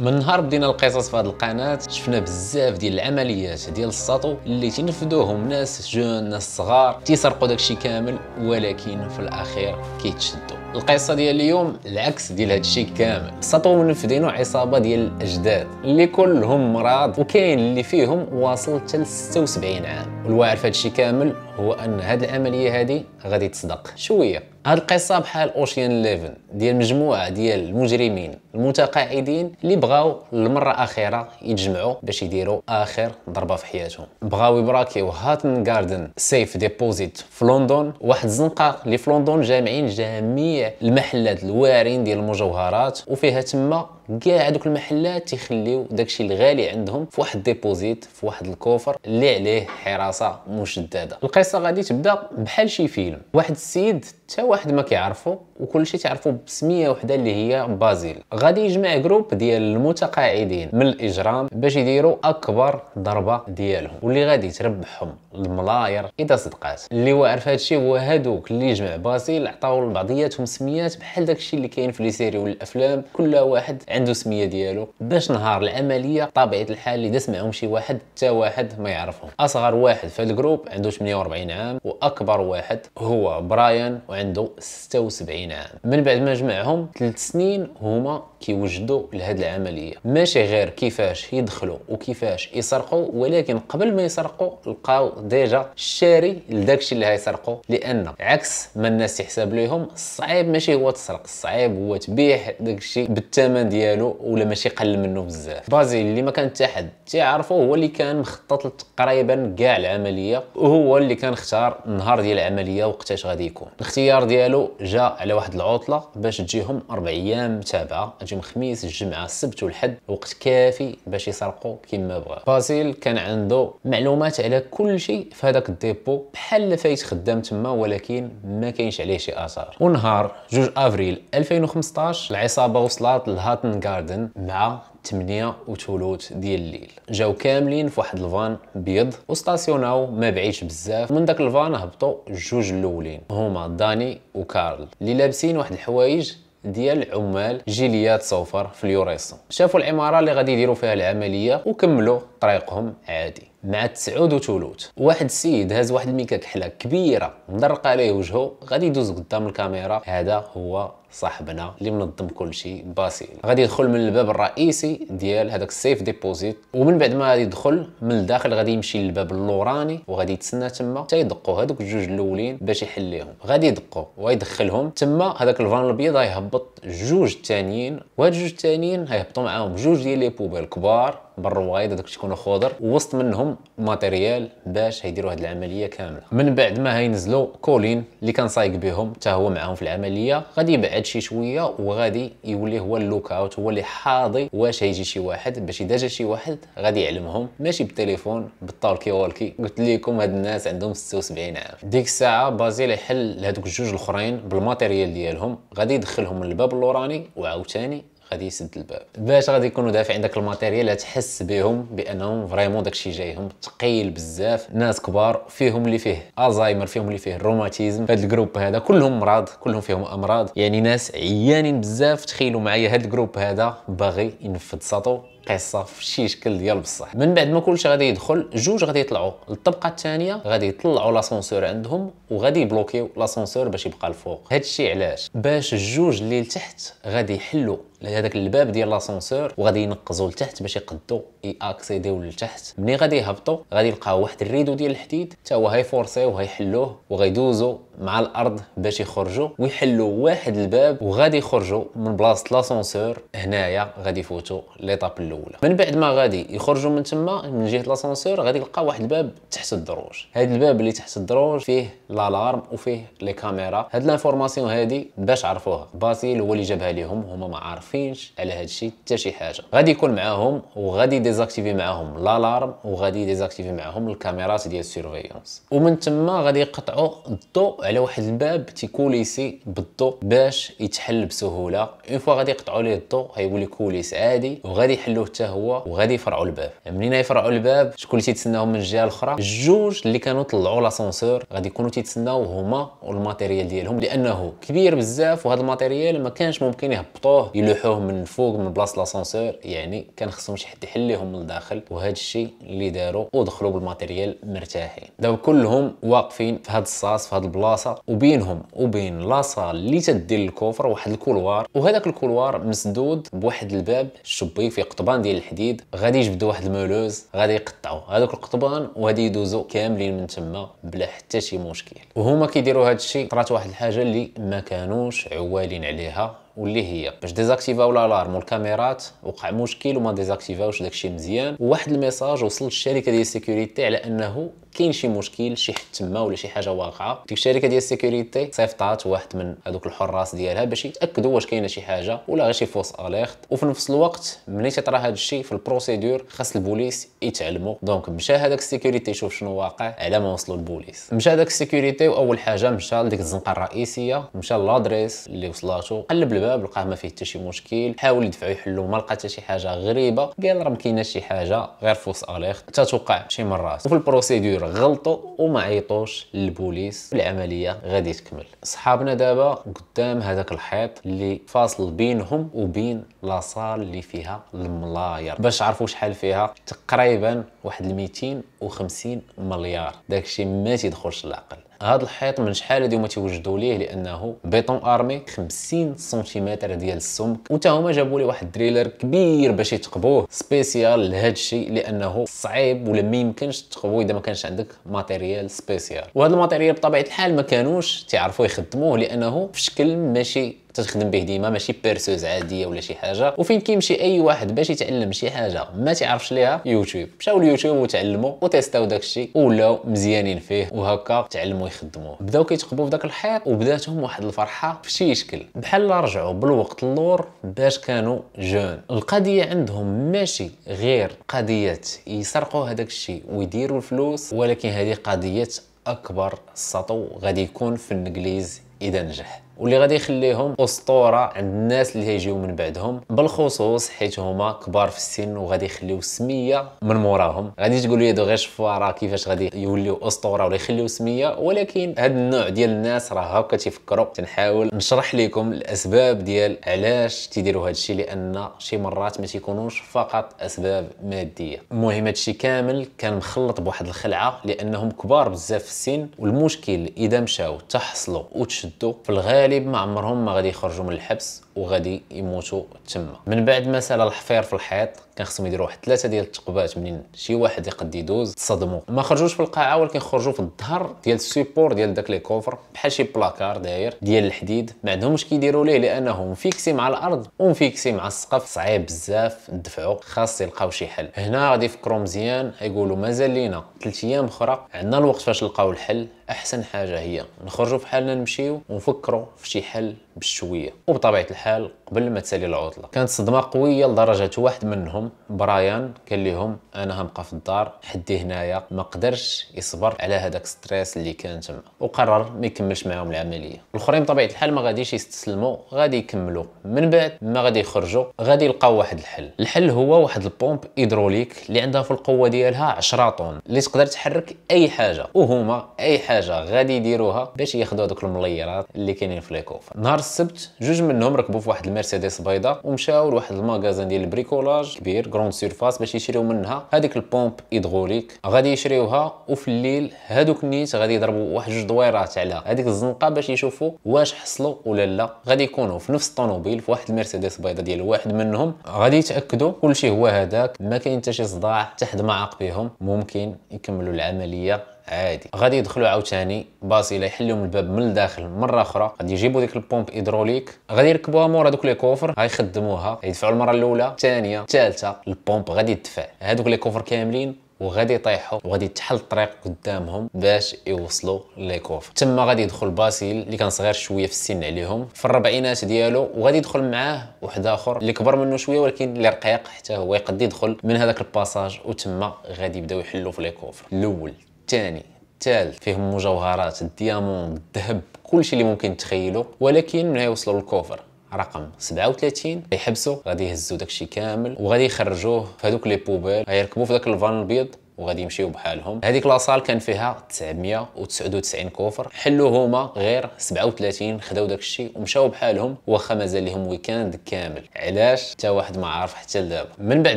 من نهار بدينا القصص في هذه القناه شفنا بزاف ديال العمليات ديال السطو اللي تنفذوهم ناس جون ناس صغار تيسرقوا داكشي كامل ولكن في الاخير كيتشدوا القصه ديال اليوم العكس ديال هادشي كامل السطو منفذينو عصابه ديال الاجداد اللي كلهم مراض وكاين اللي فيهم واصل حتى ل 76 عام والواعر في هادشي كامل هو ان هاد العمليه هادي غادي تصدق شويه هاد القصه بحال اوشيان 11 ديال مجموعه ديال المجرمين المتقاعدين اللي بغاو للمره الاخيره يتجمعوا باش يديروا اخر ضربه في حياتهم بغاو يبراكيو هاتن جاردن سيف ديبوزيت في لندن واحد الزنقه اللي في لندن جامعين جميع المحلات الوارين ديال المجوهرات وفيها تما كاع دوك المحلات تيخليو داكشي الغالي عندهم في واحد ديبوزيت في واحد الكوفر اللي عليه حراسه مشدده القصه القصه غادي تبدا بحال شي فيلم واحد السيد حتى واحد ما كيعرفو وكلشي تعرفو بسميه وحده اللي هي بازيل غادي يجمع جروب ديال المتقاعدين من الاجرام باش يديروا اكبر ضربه ديالهم واللي غادي تربحهم الملاير اذا صدقات اللي عرف هادشي هو هادوك اللي جمع بازيل عطاو لبعضياتهم سميات بحال داكشي اللي كاين في لي سيري والافلام كل واحد عنده سميه ديالو باش نهار العمليه طبيعه الحال اللي داس شي واحد حتى واحد ما يعرفهم اصغر واحد في الجروب عنده 48 عام واكبر واحد هو برايان وعنده 76 عام من بعد ما جمعهم 3 سنين هما كيوجدوا لهاد العمليه ماشي غير كيفاش يدخلوا وكيفاش يسرقوا ولكن قبل ما يسرقوا لقاو ديجا الشاري لداكشي اللي هيسرقوا لان عكس ما الناس تحسب ليهم الصعيب ماشي هو تسرق الصعيب هو تبيع داكشي بالثمن ديالو ولا ماشي قل منه بزاف بازيل اللي ما كان حتى حد تيعرفو هو اللي كان مخطط تقريبا كاع العمليه وهو اللي كان اختار النهار ديال العمليه وقتاش غادي يكون اختي السيار ديالو جا على واحد العطله باش تجيهم اربع ايام متابعه تجيهم الخميس الجمعه السبت والحد وقت كافي باش يسرقوا كما بغا باسيل كان عنده معلومات على كل شيء في هذاك الديبو بحال فايت خدام تما ولكن ما كاينش عليه شي اثار ونهار 2 افريل 2015 العصابه وصلت لهاتن جاردن مع 8 وثلث ديال الليل جاو كاملين في واحد الفان بيض وستاسيوناو ما بعيدش بزاف من داك الفان هبطوا جوج الاولين هما داني وكارل اللي لابسين واحد الحوايج ديال عمال جيليات صوفر في اليوريسون شافوا العماره اللي غادي يديروا فيها العمليه وكملوا طريقهم عادي مع تسعود وتولوت واحد السيد هاز واحد الميكا كحله كبيره مدرقه عليه وجهه غادي يدوز قدام الكاميرا هذا هو صاحبنا اللي منظم كل شيء باسيل غادي يدخل من الباب الرئيسي ديال هذاك السيف ديبوزيت ومن بعد ما غادي يدخل من الداخل غادي يمشي للباب اللوراني وغادي يتسنى تما حتى يدقوا هذوك الجوج الاولين باش يحليهم غادي يدقوا ويدخلهم تما هذاك الفان الابيض غيهبط جوج الثانيين وهاد جوج الثانيين غيهبطوا معاهم جوج ديال لي بوبيل كبار برا هذوك تيكونوا خضر ووسط منهم ماتيريال باش هيديروا هذه العمليه كامله من بعد ما هينزلوا كولين اللي كان صايق بهم حتى هو معاهم في العمليه غادي يبعد شي شويه وغادي يولي هو اللوك اوت هو اللي حاضي واش هيجي شي واحد باش اذا جا شي واحد غادي يعلمهم ماشي بالتليفون بالتالكي والكي قلت لكم هاد الناس عندهم 76 عام ديك الساعه بازيل يحل لهذوك الجوج الاخرين بالماتيريال ديالهم غادي يدخلهم للباب اللوراني وعاوتاني غادي يسد الباب باش غادي يكونوا دافعين داك الماتيريال تحس بهم بانهم فريمون داكشي جايهم ثقيل بزاف ناس كبار فيهم اللي فيه الزهايمر فيهم اللي فيه الروماتيزم هاد الجروب هذا كلهم مرض كلهم فيهم امراض يعني ناس عيانين بزاف تخيلوا معايا هاد الجروب هذا باغي ينفذ ساطو قصه في شي شكل ديال بصح من بعد ما كلشي غادي يدخل جوج غادي يطلعوا للطبقه الثانيه غادي يطلعوا لاسونسور عندهم وغادي يبلوكيو لاسانسور باش يبقى الفوق هادشي علاش باش الجوج اللي لتحت غادي يحلوا هذاك الباب ديال لاسانسور وغادي ينقزوا لتحت باش يقدوا ياكسيديو لتحت ملي غادي يهبطوا غادي يلقاو واحد الريدو ديال الحديد حتى هو هيفورسيو وهيحلوه وغيدوزوا مع الارض باش يخرجوا ويحلوا واحد الباب وغادي يخرجوا من بلاصه لاسانسور هنايا غادي يفوتوا ليطاب الاولى من بعد ما غادي يخرجوا من تما من جهه لاسانسور غادي يلقاو واحد الباب تحت الدروج هذا الباب اللي تحت الدروج فيه لا الالارم وفيه لي كاميرا هاد لافورماسيون هادي باش عرفوها باسيل هو اللي جابها ليهم هما ما عارفينش على هاد الشيء حتى شي حاجه غادي يكون معاهم وغادي ديزاكتيفي معاهم لالارم وغادي ديزاكتيفي معاهم الكاميرات ديال السيرفيونس ومن تما غادي يقطعوا الضوء على واحد الباب تيكوليسي بالضوء باش يتحل بسهوله اون فوا غادي يقطعوا ليه الضوء غيولي كوليس عادي وغادي يحلوه حتى هو وغادي يفرعوا الباب منين يفرعوا الباب شكون اللي تيتسناهم من الجهه الاخرى جوج اللي كانوا طلعوا لاسانسور غادي يكونوا كيتسناو هما والماتيريال ديالهم لانه كبير بزاف وهذا الماتيريال ما كانش ممكن يهبطوه يلوحوه من الفوق من بلاصه لاسانسور يعني كان خصهم شي حد يحل لهم من الداخل وهذا الشيء اللي داروا ودخلوا بالماتيريال مرتاحين دابا كلهم واقفين في هذا الصاص في هذه البلاصه وبينهم وبين لاصال اللي تدير الكوفر واحد الكولوار وهذاك الكولوار مسدود بواحد الباب الشبي في قطبان ديال الحديد غادي يجبدوا واحد المولوز غادي يقطعوا هذوك القطبان وغادي يدوزوا كاملين من تما بلا حتى شي مشكل ديال وهما كيديروا هذا الشيء طرات واحد الحاجه اللي ما كانوش عوالين عليها واللي هي باش ديزاكتيفاو الالارم والكاميرات وقع مشكل وما ديزاكتيفاوش داكشي مزيان وواحد الميساج وصل للشركه ديال السيكوريتي على انه كاين شي مشكل شي حد تما ولا شي حاجه واقعه ديك الشركه ديال السيكوريتي صيفطات واحد من هذوك الحراس ديالها باش يتاكدوا واش كاينه شي حاجه ولا غير شي فوس اليرت وفي نفس الوقت ملي تطرى هذا الشيء في البروسيدور خاص البوليس يتعلموا دونك مشى هذاك السيكوريتي يشوف شنو واقع على ما وصلوا البوليس مشى هذاك السيكوريتي واول حاجه مشى لديك الزنقه الرئيسيه مشى لادريس اللي وصلاتو قلب الشباب لقاه ما فيه حتى شي مشكل حاول يدفعو يحلو ما لقى حتى شي حاجه غريبه قال راه ما كاينه شي حاجه غير فوس اليرت تتوقع شي مرات وفي البروسيدور غلطوا وما عيطوش للبوليس والعمليه غادي تكمل صحابنا دابا قدام هذاك الحيط اللي فاصل بينهم وبين لاصال اللي فيها الملاير باش عرفوا شحال فيها تقريبا واحد 250 مليار داكشي ما تيدخلش للعقل هذا الحيط من شحال هادي هما تيوجدوا ليه لانه بيطون ارمي 50 سنتيمتر ديال السمك وتا هما جابوا لي واحد دريلر كبير باش يتقبوه سبيسيال لهذا الشيء لانه صعيب ولا ما يمكنش تقبوه اذا ما كانش عندك ماتيريال سبيسيال وهذا الماتيريال بطبيعه الحال ما كانوش تيعرفوا يخدموه لانه في شكل ماشي تخدم به ديما ماشي بيرسوز عاديه ولا شي حاجه وفين كيمشي اي واحد باش يتعلم شي حاجه ما تعرفش ليها يوتيوب مشاو ليوتيوب وتعلموا وتيستاو داكشي ولاو مزيانين فيه وهكا تعلموا يخدموه بداو كيتقبوا داك الحيط وبداتهم واحد الفرحه في شي شكل بحال رجعوا بالوقت اللور باش كانوا جون القضيه عندهم ماشي غير قضيه يسرقوا هذاك الشيء ويديروا الفلوس ولكن هذه قضيه اكبر سطو غادي يكون في الانجليز اذا نجح واللي غادي يخليهم اسطوره عند الناس اللي هيجيو من بعدهم بالخصوص حيت هما كبار في السن وغادي يخليو سميه من موراهم غادي تقول لي غير شفاره كيفاش غادي يوليو اسطوره ولا يخليو سميه ولكن هذا النوع ديال الناس راه هكا تيفكروا تنحاول نشرح لكم الاسباب ديال علاش تيديروا هذا الشيء لان شي مرات ما تيكونوش فقط اسباب ماديه المهم هذا الشيء كامل كان مخلط بواحد الخلعه لانهم كبار بزاف في السن والمشكل اذا مشاو تحصلوا وتشدوا في الغالب الغالب ما عمرهم ما غادي يخرجوا من الحبس وغادي يموتوا تما من بعد ما سال الحفير في الحيط كان خصهم يديروا واحد ثلاثه ديال الثقبات منين شي واحد يقد يدوز تصدموا ما خرجوش في القاعه ولكن خرجوا في الظهر ديال السيبور ديال داك لي كوفر بحال شي بلاكار داير ديال الحديد ما عندهمش كيديروا ليه لانهم فيكسي مع الارض ومفيكسي مع السقف صعيب بزاف ندفعوا خاص يلقاو شي حل هنا غادي يفكروا مزيان يقولوا مازال لينا ثلاث ايام اخرى عندنا الوقت فاش نلقاو الحل احسن حاجه هي نخرجوا في حالنا نمشيو ونفكروا في شي حل بشويه وبطبيعه الحال قبل ما تسالي العطله كانت صدمه قويه لدرجه واحد منهم برايان قال لهم انا غنبقى في الدار حدي هنايا ما قدرش يصبر على هذاك ستريس اللي كان تما وقرر ما يكملش معاهم العمليه الاخرين بطبيعه الحال ما غاديش يستسلموا غادي يكملوا من بعد ما غادي يخرجوا غادي يلقاو واحد الحل الحل هو واحد البومب هيدروليك اللي عندها في القوه ديالها 10 طن اللي تقدر تحرك اي حاجه وهما اي حاجه غادي يديروها باش ياخذوا هذوك المليرات اللي كاينين في ليكوفر نهار السبت جوج منهم ركبوا في واحد المرسيدس بيضاء ومشاو لواحد الماغازان ديال البريكولاج كبير كروند سيرفاس باش يشريو منها هذيك البومب هيدروليك غادي يشريوها وفي الليل هادوك النيت غادي يضربوا واحد جوج دويرات على هذيك الزنقه باش يشوفوا واش حصلوا ولا لا غادي يكونوا في نفس الطوموبيل في واحد المرسيدس بيضاء ديال واحد منهم غادي يتاكدوا كلشي هو هذاك ما كاين حتى شي صداع حتى حد ما عاق ممكن يكملوا العمليه عادي غادي يدخلوا عاوتاني باصيله يحلوا لهم الباب من الداخل مره اخرى غادي يجيبوا ديك البومب هيدروليك غادي يركبوها مور هذوك لي كوفر غيخدموها يدفعوا المره الاولى الثانيه الثالثه البومب غادي يدفع هذوك لي كوفر كاملين وغادي يطيحوا وغادي تحل الطريق قدامهم باش يوصلوا ليكوف تما غادي يدخل باسيل اللي كان صغير شويه في السن عليهم في الربعينات ديالو وغادي يدخل معاه واحد اخر اللي كبر منه شويه ولكن اللي رقيق حتى هو يقدر يدخل من هذاك الباساج وتما غادي يبداو يحلوا في ليكوف الاول الثاني الثالث فيهم مجوهرات الديامون الذهب كلشي اللي ممكن تخيلو ولكن ملي يوصلوا للكوفر رقم 37 غيحبسوا غادي يهزوا داكشي كامل وغادي يخرجوه في هذوك لي بوبيل غيركبوه في داك الفان البيض وغادي يمشيو بحالهم هذيك لاصال كان فيها 999 كوفر حلوا هما غير 37 خداو داك الشيء ومشاو بحالهم واخا مازال لهم ويكاند كامل علاش حتى واحد ما عارف حتى لدابا من بعد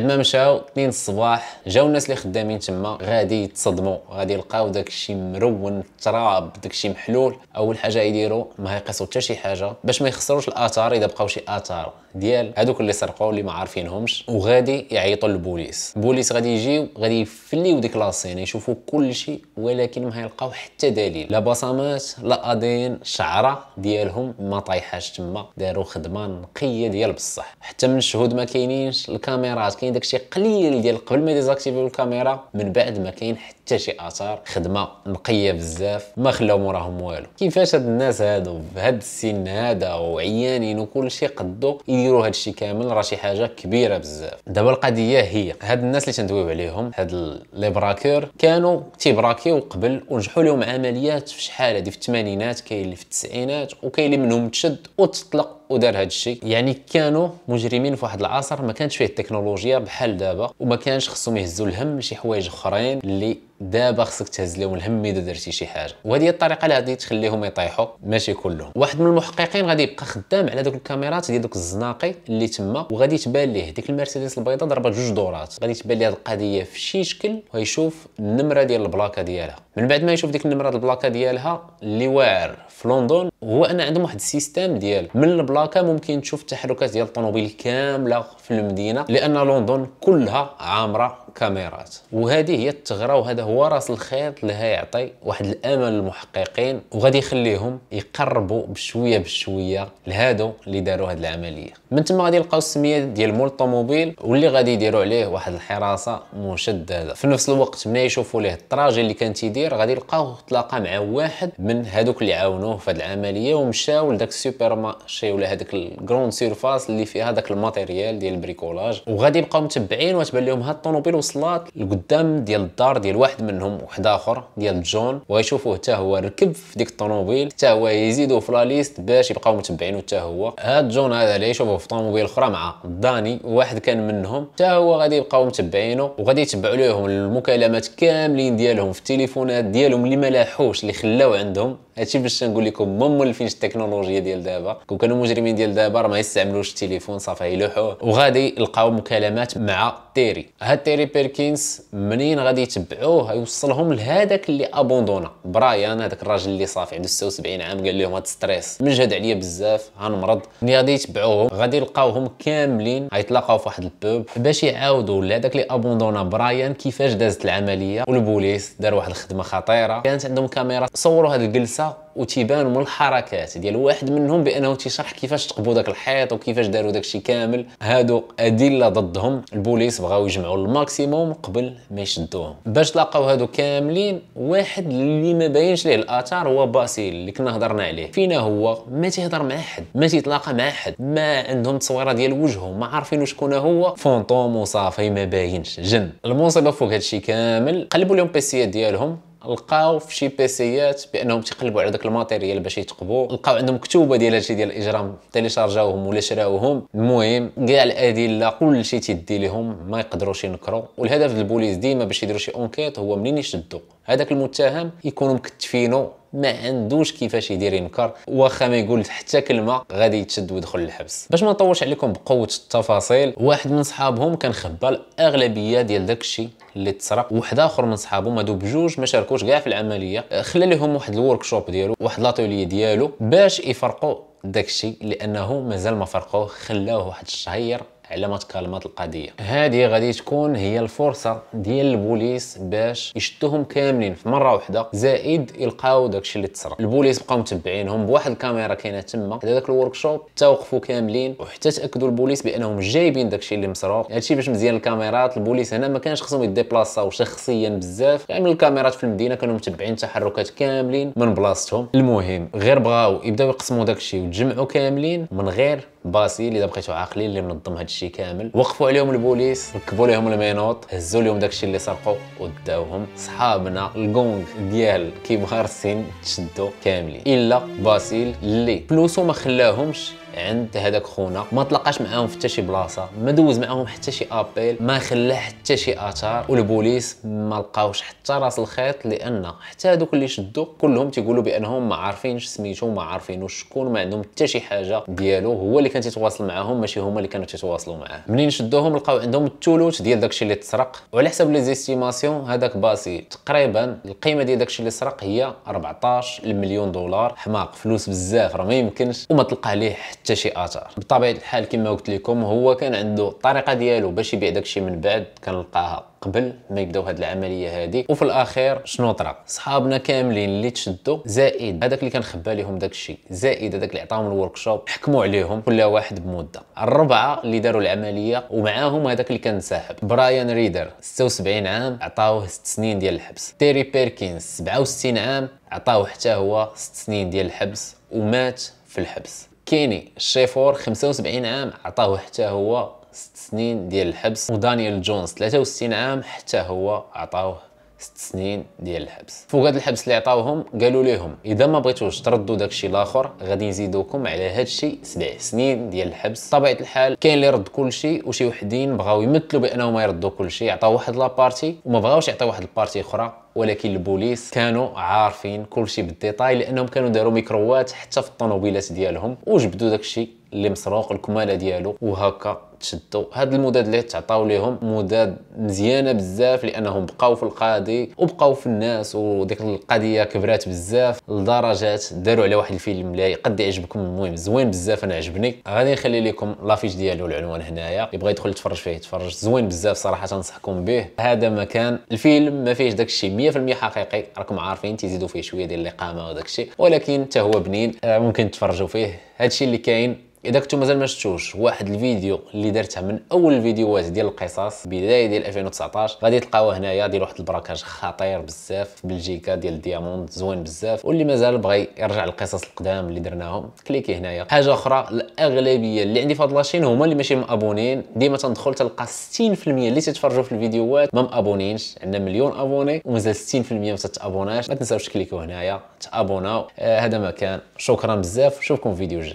ما مشاو 2 الصباح جاو الناس اللي خدامين تما غادي يتصدموا غادي يلقاو داك الشيء مرون تراب داك الشيء محلول اول حاجه يديروا ما يقيسوا حتى شي حاجه باش ما يخسروش الاثار اذا بقاو شي اثار ديال هذوك اللي سرقوا اللي ما عارفينهمش وغادي يعيطوا للبوليس البوليس غادي يجيو غادي يفلي التالي وديك لاسين يعني يشوفوا كل شيء ولكن ما يلقاو حتى دليل لا بصمات لا ادين شعره ديالهم ما طايحاش تما داروا خدمه نقيه ديال بصح حتى من الشهود ما كاينينش الكاميرات كاين داكشي قليل ديال قبل ما ديزاكتيفيو الكاميرا من بعد ما كاين حتى شي اثار خدمه نقيه بزاف ما خلاو موراهم والو كيفاش هاد الناس هادو بهاد السن هذا وعيانين وكلشي قدو يديروا الشيء كامل راه شي حاجه كبيره بزاف دابا القضيه هي هاد الناس اللي تندويو عليهم هاد لي براكور كانوا تيبراكيو قبل ونجحوا لهم عمليات في شحال هذه في الثمانينات كاين اللي في التسعينات وكاين اللي منهم تشد وتطلق ودار هذا الشيء يعني كانوا مجرمين في واحد العصر ما كانش فيه التكنولوجيا بحال دابا وما كانش خصهم يهزوا الهم شي حوايج اخرين اللي دابا خصك تهز لهم الهم اذا درتي شي حاجه وهذه هي الطريقه اللي غادي تخليهم يطيحوا ماشي كلهم واحد من المحققين غادي يبقى خدام على دوك الكاميرات ديال دوك الزناقي اللي تما وغادي تبان ليه ديك المرسيدس البيضاء ضربت جوج دورات غادي تبان ليه هذه القضيه في شي شكل ويشوف النمره ديال البلاكه ديالها من بعد ما يشوف ديك النمره ديال البلاكه ديالها اللي واعر في لندن هو ان عندهم واحد السيستيم ديال من البلاكه ممكن تشوف التحركات ديال الطوموبيل كامله في المدينه لان لندن كلها عامره كاميرات وهذه هي الثغره وهذا هو راس الخيط اللي هيعطي واحد الامل للمحققين وغادي يخليهم يقربوا بشويه بشويه لهادو اللي داروا هذه العمليه من تما غادي يلقاو السميه ديال مول الطوموبيل واللي غادي يديروا عليه واحد الحراسه مشدده في نفس الوقت ملي يشوفوا ليه التراجي اللي كان تيدير غادي يلقاوه تلاقى مع واحد من هادوك اللي عاونوه في هذه العمليه ومشاو لذاك السوبر مارشي ولا هذاك الكروند سيرفاس اللي فيها داك الماتيريال ديال البريكولاج وغادي يبقاو متبعين وتبان لهم هاد الطوموبيل وصلات لقدام ديال الدار ديال واحد منهم واحد اخر ديال جون ويشوفوه حتى هو ركب في ديك الطوموبيل حتى هو يزيدو في لا ليست باش يبقاو متبعينو حتى هو هاد جون هذا اللي يشوفوه في طوموبيل اخرى مع داني واحد كان منهم حتى هو غادي يبقاو متبعينو وغادي يتبعوا ليهم المكالمات كاملين ديالهم في التليفونات ديالهم اللي ما لاحوش اللي خلاو عندهم هادشي باش نقول لكم ما مولفينش التكنولوجيا ديال دابا كون كانوا مجرمين ديال دابا راه ما يستعملوش التليفون صافي يلوحوه وغادي يلقاو مكالمات مع تيري هاد تيري بيركينز منين غادي يتبعوه يوصلهم لهذاك اللي ابوندونا برايان هذاك الراجل اللي صافي عنده 76 عام قال لهم هاد ستريس مجهد عليا بزاف غنمرض ملي غادي يتبعوهم غادي يلقاوهم كاملين غيتلاقاو في واحد البوب باش يعاودوا لهذاك اللي ابوندونا برايان كيفاش دازت العمليه والبوليس دار واحد الخدمه خطيره كانت عندهم كاميرا صوروا هاد الجلسه وتيبان من الحركات ديال واحد منهم بانه تيشرح كيفاش تقبوا داك الحيط وكيفاش داروا داكشي كامل هادو ادله ضدهم البوليس بغاو يجمعوا الماكسيموم قبل ما يشدوهم باش تلاقاو هادو كاملين واحد اللي ما باينش ليه الاثار هو باسيل اللي كنا هضرنا عليه فينا هو ما تيهضر مع حد ما تيتلاقى مع حد ما عندهم تصويره ديال وجههم ما عارفين شكون هو فونطوم وصافي ما باينش جن المصيبه فوق هادشي كامل قلبوا لهم بيسيات ديالهم لقاو في شي بيسيات بانهم تيقلبوا على داك الماتيريال باش يتقبوا لقاو عندهم مكتوبه ديال هادشي ديال الاجرام تيليشارجاوهم ولا شراوهم المهم كاع الادله كلشي تيدي ليهم ما يقدروش ينكروا والهدف البوليس ديما باش يديروا شي اونكيت هو منين يشدوا هذاك المتهم يكونوا مكتفينو ما عندوش كيفاش يدير ينكر واخا ما يقول حتى كلمه غادي يتشد ويدخل للحبس باش ما نطولش عليكم بقوه التفاصيل واحد من صحابهم كان خبى الاغلبيه ديال داكشي اللي تسرق واحد اخر من صحابهم هادو بجوج ما شاركوش كاع في العمليه خلى لهم واحد الوركشوب ديالو واحد لاتولي ديالو باش يفرقوا داكشي لانه مازال ما فرقوه خلاه واحد الشهير على ما تكلمات القضيه هذه غادي تكون هي الفرصه ديال البوليس باش يشدوهم كاملين في مره واحده زائد يلقاو داكشي اللي تسرق البوليس بقاو متبعينهم بواحد الكاميرا كاينه تما حدا داك الوركشوب حتى وقفوا كاملين وحتى تاكدوا البوليس بانهم جايبين داكشي اللي مسروق هادشي باش مزيان الكاميرات البوليس هنا ما كانش خصهم يديبلاصاو شخصيا بزاف يعني من الكاميرات في المدينه كانوا متبعين التحركات كاملين من بلاصتهم المهم غير بغاو يبداو يقسموا داكشي وتجمعوا كاملين من غير باسي اللي بقيتو عاقلين اللي منظم هذا الشيء كامل وقفوا عليهم البوليس ركبوا لهم المينوط هزوا لهم داكشي اللي سرقوا وداوهم صحابنا الكونغ ديال كبار السن تشدوا كاملين الا باسيل اللي فلوسو ما خلاهمش عند هذاك خونا ما تلقاش معاهم في حتى شي بلاصه ما دوز معاهم حتى شي ابيل ما خلى حتى شي اثار والبوليس ما لقاوش حتى راس الخيط لان حتى هذوك اللي شدوا كلهم تيقولوا بانهم ما عارفينش سميتو ما عارفينوش شكون ما عندهم حتى شي حاجه ديالو هو اللي كان تيتواصل معاهم ماشي هما اللي كانوا تيتواصلوا معاه منين شدوهم لقاو عندهم الثلث ديال داكشي اللي تسرق وعلى حسب لي زيستيماسيون هذاك باسي تقريبا القيمه ديال داكشي اللي سرق هي 14 مليون دولار حماق فلوس بزاف راه ما يمكنش وما تلقى ليه حتى حتى شي اثار بطبيعه الحال كما قلت لكم هو كان عنده الطريقه ديالو باش يبيع داكشي من بعد كنلقاها قبل ما يبداو هاد العمليه هادي وفي الاخير شنو طرا صحابنا كاملين اللي تشدوا زائد هذاك اللي كان خبا لهم داكشي زائد هذاك اللي عطاهم الوركشوب حكموا عليهم كل واحد بمده الربعه اللي داروا العمليه ومعاهم هذاك اللي كان ساحب برايان ريدر 76 عام عطاوه 6 سنين ديال الحبس تيري بيركينز 67 عام عطاوه حتى هو 6 سنين ديال الحبس ومات في الحبس كيني شيفور 75 عام عطاه حتى هو 6 سنين ديال الحبس ودانيال جونز 63 عام حتى هو عطاه ست سنين ديال الحبس فوق هذا الحبس اللي عطاوهم قالوا لهم اذا ما بغيتوش تردوا داكشي الاخر غادي نزيدوكم على هذا الشيء سبع سنين ديال الحبس طبيعه الحال كاين اللي رد كل شيء وشي وحدين بغاو يمثلوا بانهم ما يردوا كل شيء عطاو واحد لابارتي وما بغاوش يعطيو واحد البارتي اخرى ولكن البوليس كانوا عارفين كل شيء بالديتاي لانهم كانوا داروا ميكروات حتى في الطوموبيلات ديالهم وجبدوا داكشي اللي مسروق الكماله ديالو وهكا تشدوا هاد المداد اللي تعطاو ليهم مداد مزيانه بزاف لانهم بقاو في القاضي وبقاو في الناس وديك القضيه كبرات بزاف لدرجات داروا على واحد الفيلم لا يقد يعجبكم المهم زوين بزاف انا عجبني غادي نخلي لكم لافيش ديالو العنوان هنايا اللي بغى يدخل يتفرج فيه يتفرج زوين بزاف صراحه تنصحكم به هذا مكان الفيلم ما فيهش داكشي 100% حقيقي راكم عارفين تزيدوا فيه شويه ديال الاقامه وداكشي ولكن حتى هو بنين آه، ممكن تتفرجوا فيه هادشي اللي كاين اذا كنتو مازال ما شفتوش واحد الفيديو اللي اللي درتها من اول الفيديوهات ديال القصص بدايه ديال 2019 غادي تلقاوها هنايا ديال واحد البراكاج خطير بزاف في بلجيكا ديال الدياموند زوين بزاف واللي مازال بغى يرجع للقصص القدام اللي درناهم كليكي هنايا حاجه اخرى الاغلبيه اللي عندي في هاد لاشين هما اللي ماشي مابونين ديما تندخل تلقى 60% اللي تتفرجوا في الفيديوهات ما مابونينش عندنا مليون ابوني ومازال 60% ما تتابوناش ما تنساوش تكليكيو هنايا تابوناو آه هذا مكان شكرا بزاف نشوفكم في فيديو جاي